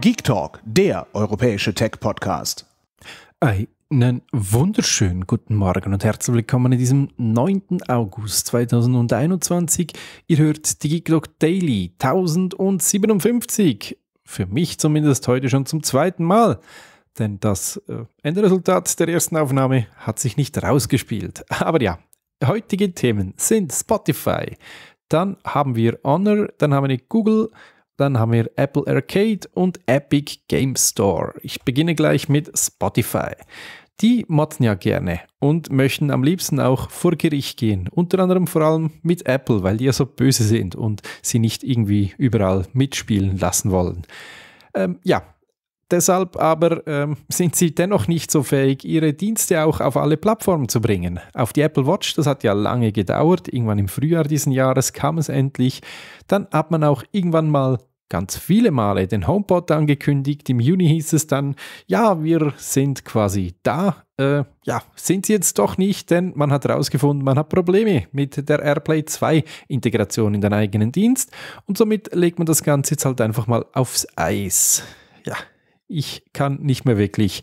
Geek Talk, der europäische Tech-Podcast. Einen wunderschönen guten Morgen und herzlich willkommen in diesem 9. August 2021. Ihr hört die Geek Talk Daily 1057. Für mich zumindest heute schon zum zweiten Mal. Denn das äh, Endresultat der ersten Aufnahme hat sich nicht rausgespielt. Aber ja, heutige Themen sind Spotify, dann haben wir Honor, dann haben wir Google, dann haben wir Apple Arcade und Epic Game Store. Ich beginne gleich mit Spotify. Die motten ja gerne und möchten am liebsten auch vor Gericht gehen. Unter anderem vor allem mit Apple, weil die ja so böse sind und sie nicht irgendwie überall mitspielen lassen wollen. Ähm, ja, Deshalb aber ähm, sind sie dennoch nicht so fähig, ihre Dienste auch auf alle Plattformen zu bringen. Auf die Apple Watch, das hat ja lange gedauert, irgendwann im Frühjahr diesen Jahres kam es endlich. Dann hat man auch irgendwann mal ganz viele Male den HomePod angekündigt. Im Juni hieß es dann, ja, wir sind quasi da. Äh, ja, sind sie jetzt doch nicht, denn man hat herausgefunden, man hat Probleme mit der AirPlay 2 Integration in den eigenen Dienst und somit legt man das Ganze jetzt halt einfach mal aufs Eis. Ja, ich kann nicht mehr wirklich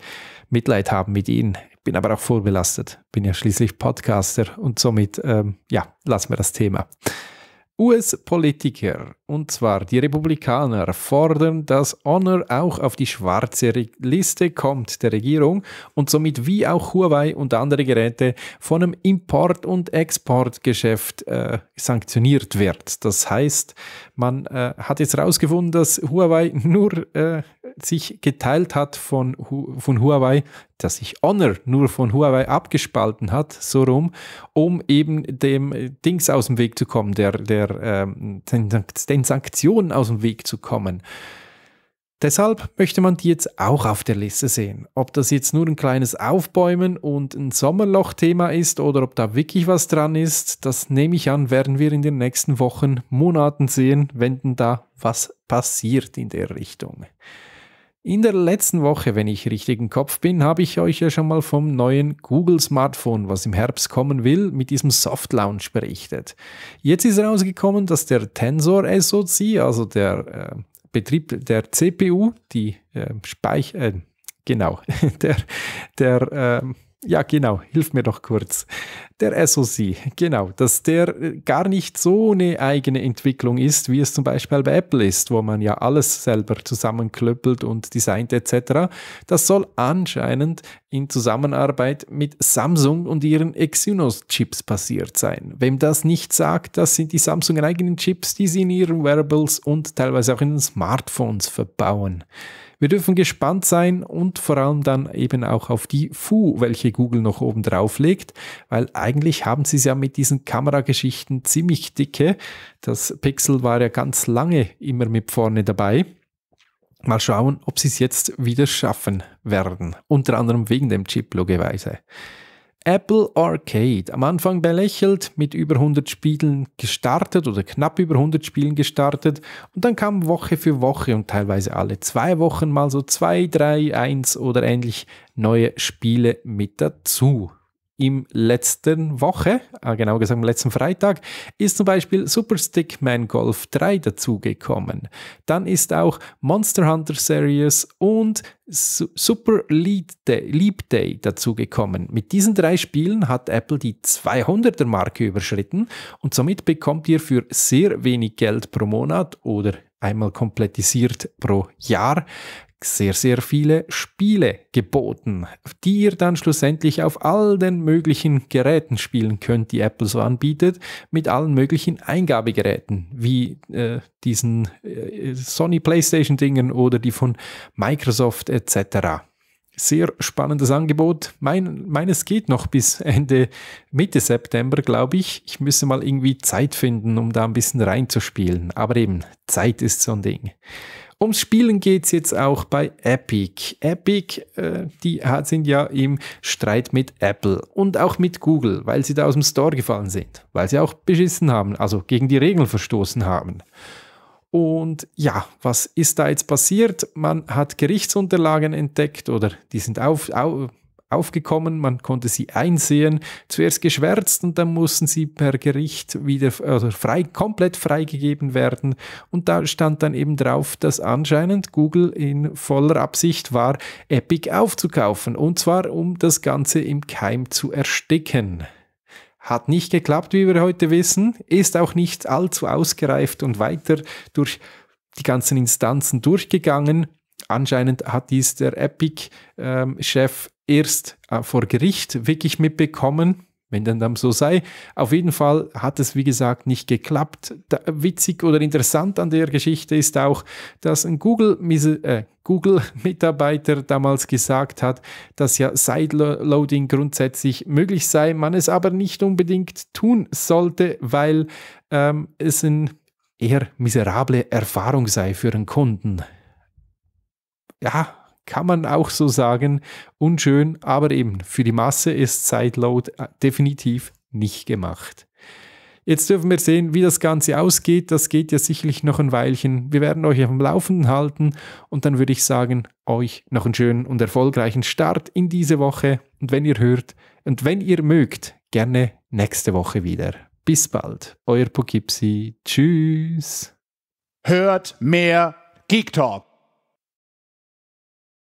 Mitleid haben mit ihnen. Bin aber auch vorbelastet. Bin ja schließlich Podcaster und somit, ähm, ja, lassen wir das Thema. US-Politiker, und zwar die Republikaner, fordern, dass Honor auch auf die schwarze Liste kommt der Regierung und somit wie auch Huawei und andere Geräte von einem Import- und Exportgeschäft äh, sanktioniert wird. Das heißt, man äh, hat jetzt herausgefunden, dass Huawei nur äh, sich geteilt hat von, von Huawei, dass sich Honor nur von Huawei abgespalten hat, so rum, um eben dem Dings aus dem Weg zu kommen, der, der, ähm, den, den Sanktionen aus dem Weg zu kommen. Deshalb möchte man die jetzt auch auf der Liste sehen. Ob das jetzt nur ein kleines Aufbäumen und ein Sommerloch-Thema ist oder ob da wirklich was dran ist, das nehme ich an, werden wir in den nächsten Wochen, Monaten sehen, wenn denn da was passiert in der Richtung. In der letzten Woche, wenn ich richtig im Kopf bin, habe ich euch ja schon mal vom neuen Google Smartphone, was im Herbst kommen will, mit diesem Soft Launch berichtet. Jetzt ist rausgekommen, dass der Tensor SoC, also der äh, Betrieb der CPU, die äh, Speicher, äh, genau, der, der ähm, ja, genau, hilf mir doch kurz. Der SoC, genau, dass der äh, gar nicht so eine eigene Entwicklung ist, wie es zum Beispiel bei Apple ist, wo man ja alles selber zusammenklöppelt und designt etc. Das soll anscheinend in Zusammenarbeit mit Samsung und ihren Exynos-Chips passiert sein. Wem das nicht sagt, das sind die Samsung-eigenen Chips, die sie in ihren Wearables und teilweise auch in den Smartphones verbauen. Wir dürfen gespannt sein und vor allem dann eben auch auf die FU, welche Google noch oben drauf legt, weil eigentlich haben sie es ja mit diesen Kamerageschichten ziemlich dicke. Das Pixel war ja ganz lange immer mit vorne dabei. Mal schauen, ob sie es jetzt wieder schaffen werden. Unter anderem wegen dem Chip, logischerweise. Apple Arcade, am Anfang belächelt, mit über 100 Spielen gestartet oder knapp über 100 Spielen gestartet und dann kam Woche für Woche und teilweise alle zwei Wochen mal so zwei, drei, eins oder ähnlich neue Spiele mit dazu im letzten Woche, äh, genau gesagt am letzten Freitag, ist zum Beispiel Super Stickman Golf 3 dazugekommen. Dann ist auch Monster Hunter Series und Super Lead Day, Leap Day dazugekommen. Mit diesen drei Spielen hat Apple die 200er Marke überschritten und somit bekommt ihr für sehr wenig Geld pro Monat oder einmal komplettisiert pro Jahr sehr, sehr viele Spiele geboten, die ihr dann schlussendlich auf all den möglichen Geräten spielen könnt, die Apple so anbietet, mit allen möglichen Eingabegeräten, wie äh, diesen äh, Sony PlayStation Dingen oder die von Microsoft etc. Sehr spannendes Angebot. Mein, meines geht noch bis Ende, Mitte September, glaube ich. Ich müsste mal irgendwie Zeit finden, um da ein bisschen reinzuspielen. Aber eben, Zeit ist so ein Ding. Ums Spielen geht es jetzt auch bei Epic. Epic, äh, die sind ja im Streit mit Apple und auch mit Google, weil sie da aus dem Store gefallen sind, weil sie auch beschissen haben, also gegen die Regeln verstoßen haben. Und ja, was ist da jetzt passiert? Man hat Gerichtsunterlagen entdeckt oder die sind auf, auf aufgekommen, man konnte sie einsehen, zuerst geschwärzt und dann mussten sie per Gericht wieder also frei, komplett freigegeben werden. Und da stand dann eben drauf, dass anscheinend Google in voller Absicht war, Epic aufzukaufen. Und zwar, um das Ganze im Keim zu ersticken. Hat nicht geklappt, wie wir heute wissen, ist auch nicht allzu ausgereift und weiter durch die ganzen Instanzen durchgegangen anscheinend hat dies der Epic-Chef erst äh, vor Gericht wirklich mitbekommen wenn denn dann so sei. Auf jeden Fall hat es, wie gesagt, nicht geklappt. Da, witzig oder interessant an der Geschichte ist auch, dass ein äh, Google-Mitarbeiter äh, Google damals gesagt hat, dass ja Sideloading grundsätzlich möglich sei, man es aber nicht unbedingt tun sollte, weil ähm, es eine eher miserable Erfahrung sei für einen Kunden ja, kann man auch so sagen, unschön, aber eben für die Masse ist Sideload äh, definitiv nicht gemacht. Jetzt dürfen wir sehen, wie das Ganze ausgeht. Das geht ja sicherlich noch ein Weilchen. Wir werden euch auf dem Laufenden halten und dann würde ich sagen, euch noch einen schönen und erfolgreichen Start in diese Woche und wenn ihr hört und wenn ihr mögt, gerne nächste Woche wieder. Bis bald, euer Poughkeepsie. Tschüss. Hört mehr Geek Talk.